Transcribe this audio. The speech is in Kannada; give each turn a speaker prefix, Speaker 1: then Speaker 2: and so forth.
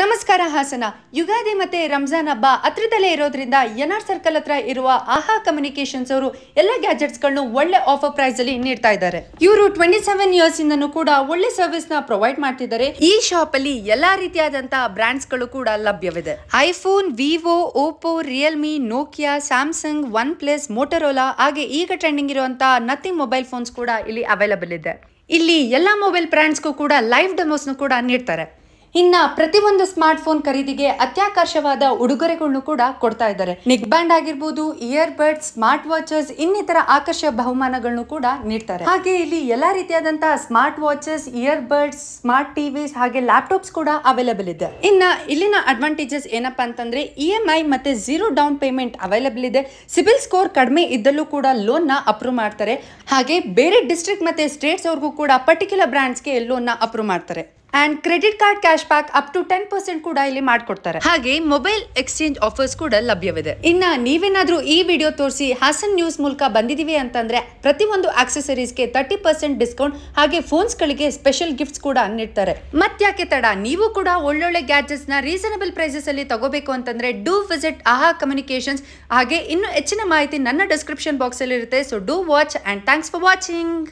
Speaker 1: ನಮಸ್ಕಾರ ಹಾಸನ ಯುಗಾದಿ ಮತ್ತೆ ರಂಜಾನ್ ಹಬ್ಬ ಹತ್ರದಲ್ಲೇ ಇರೋದ್ರಿಂದ ಎನ್ ಆರ್ ಸರ್ಕಲ್ ಹತ್ರ ಇರುವ ಆಹಾ ಕಮ್ಯುನಿಕೇಶನ್ಸ್ ಅವರು ಎಲ್ಲ ಗ್ಯಾಜೆಟ್ಸ್ಗಳನ್ನು ಒಳ್ಳೆ ಆಫರ್ ಪ್ರೈಸ್ ಅಲ್ಲಿ ನೀಡ್ತಾ ಇದ್ದಾರೆ ಇವರು ಟ್ವೆಂಟಿ ಸೆವೆನ್ ಇಯರ್ಸ್ ಇಂದ ಕೂಡ ಒಳ್ಳೆ ಸರ್ವಿಸ್ ನ ಪ್ರೊವೈಡ್ ಮಾಡ್ತಿದ್ದಾರೆ ಈ ಶಾಪ್ ಅಲ್ಲಿ ಎಲ್ಲಾ ರೀತಿಯಾದಂತಹ ಬ್ರಾಂಡ್ಸ್ ಗಳು ಕೂಡ ಲಭ್ಯವಿದೆ iPhone Vivo Oppo Realme Nokia Samsung OnePlus Motorola ಹಾಗೆ ಈಗ ಟ್ರೆಂಡಿಂಗ್ ಇರುವಂತಹ ನಥಿಂಗ್ ಮೊಬೈಲ್ ಫೋನ್ಸ್ ಕೂಡ ಇಲ್ಲಿ ಅವೈಲಬಲ್ ಇದೆ ಇಲ್ಲಿ ಎಲ್ಲಾ ಮೊಬೈಲ್ ಬ್ರ್ಯಾಂಡ್ಸ್ಗೂ ಕೂಡ ಲೈವ್ ಡೆಮೋಸ್ನು ಕೂಡ ನೀಡ್ತಾರೆ ಇನ್ನು ಪ್ರತಿಯೊಂದು ಸ್ಮಾರ್ಟ್ ಫೋನ್ ಖರೀದಿಗೆ ಅತ್ಯಾಕರ್ಷವಾದ ಉಡುಗೊರೆಗಳನ್ನು ಕೂಡ ಕೊಡ್ತಾ ಇದ್ದಾರೆ ನೆಕ್ ಬ್ಯಾಂಡ್ ಆಗಿರ್ಬೋದು ಇಯರ್ ಬಡ್ಸ್ ಸ್ಮಾರ್ಟ್ ವಾಚಸ್ ಇನ್ನಿತರ ಆಕರ್ಷಕ ಬಹುಮಾನಗಳನ್ನು ಕೂಡ ನೀಡ್ತಾರೆ ಹಾಗೆ ಇಲ್ಲಿ ಎಲ್ಲಾ ರೀತಿಯಾದಂತಹ smart watches earbuds smart TVs ಹಾಗೆ ಲ್ಯಾಪ್ಟಾಪ್ಸ್ ಕೂಡ ಅವೈಲಬಲ್ ಇದೆ ಇನ್ನ ಇಲ್ಲಿನ ಅಡ್ವಾಂಟೇಜಸ್ ಏನಪ್ಪಾ ಅಂತಂದ್ರೆ ಇ ಎಂ ಐ ಮತ್ತೆ ಜೀರೋ ಡೌನ್ ಪೇಮೆಂಟ್ ಅವೈಲಬಲ್ ಇದೆ ಸಿಬಿಲ್ ಸ್ಕೋರ್ ಕಡಿಮೆ ಇದ್ದಲ್ಲೂ ಕೂಡ ಲೋನ್ ನ ಅಪ್ರೂವ್ ಮಾಡ್ತಾರೆ ಹಾಗೆ ಬೇರೆ ಡಿಸ್ಟ್ರಿಕ್ಟ್ ಮತ್ತೆ ಸ್ಟೇಟ್ಸ್ ಅವ್ರಿಗೂ ಕೂಡ ಪರ್ಟಿಕ್ಯುಲರ್ ಗೆ ಲೋನ್ ನ ಅಪ್ರೂವ್ ಮಾಡ್ತಾರೆ and credit card cash back up to ten percent ಕೂಡ ಇಲ್ಲಿ ಮಾಡಿಕೊಡ್ತಾರೆ ಹಾಗೆ ಮೊಬೈಲ್ ಎಕ್ಸ್ಚೇಂಜ್ ಆಫರ್ಸ್ ಕೂಡ ಲಭ್ಯವಿದೆ ಇನ್ನ ನೀವೇನಾದ್ರೂ ಈ ವಿಡಿಯೋ ತೋರಿಸಿ ಹಾಸನ್ ನ್ಯೂಸ್ ಮೂಲಕ ಬಂದಿದೀವಿ ಅಂತಂದ್ರೆ ಪ್ರತಿ ಒಂದು ಆಕ್ಸೆಸರೀಸ್ಗೆ ತರ್ಟಿ ಪರ್ಸೆಂಟ್ ಡಿಸ್ಕೌಂಟ್ ಹಾಗೆ ಫೋನ್ಸ್ ಗಳಿಗೆ ಸ್ಪೆಷಲ್ ಗಿಫ್ಟ್ಸ್ ಕೂಡ ನೀಡ್ತಾರೆ ಯಾಕೆ ತಡ ನೀವು ಕೂಡ ಒಳ್ಳೊಳ್ಳೆ ಗ್ಯಾಜೆಟ್ಸ್ ನ ರೀಸನಬಲ್ ಪ್ರೈಸಸ್ ಅಲ್ಲಿ ತಗೋಬೇಕು ಅಂತಂದ್ರೆ ಡೂ ವಿಸಿಟ್ ಆಹಾ ಕಮ್ಯುನಿಕೇಶನ್ಸ್ ಹಾಗೆ ಇನ್ನು ಹೆಚ್ಚಿನ ಮಾಹಿತಿ ನನ್ನ ಡಿಸ್ಕ್ರಿಪ್ಷನ್ ಬಾಕ್ಸ್ ಅಲ್ಲಿ ಇರುತ್ತೆ so do watch and thanks for watching